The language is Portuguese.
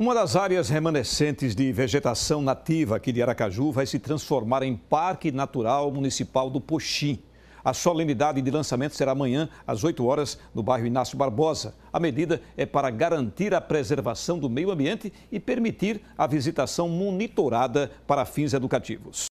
Uma das áreas remanescentes de vegetação nativa aqui de Aracaju vai se transformar em Parque Natural Municipal do Poxim. A solenidade de lançamento será amanhã, às 8 horas, no bairro Inácio Barbosa. A medida é para garantir a preservação do meio ambiente e permitir a visitação monitorada para fins educativos.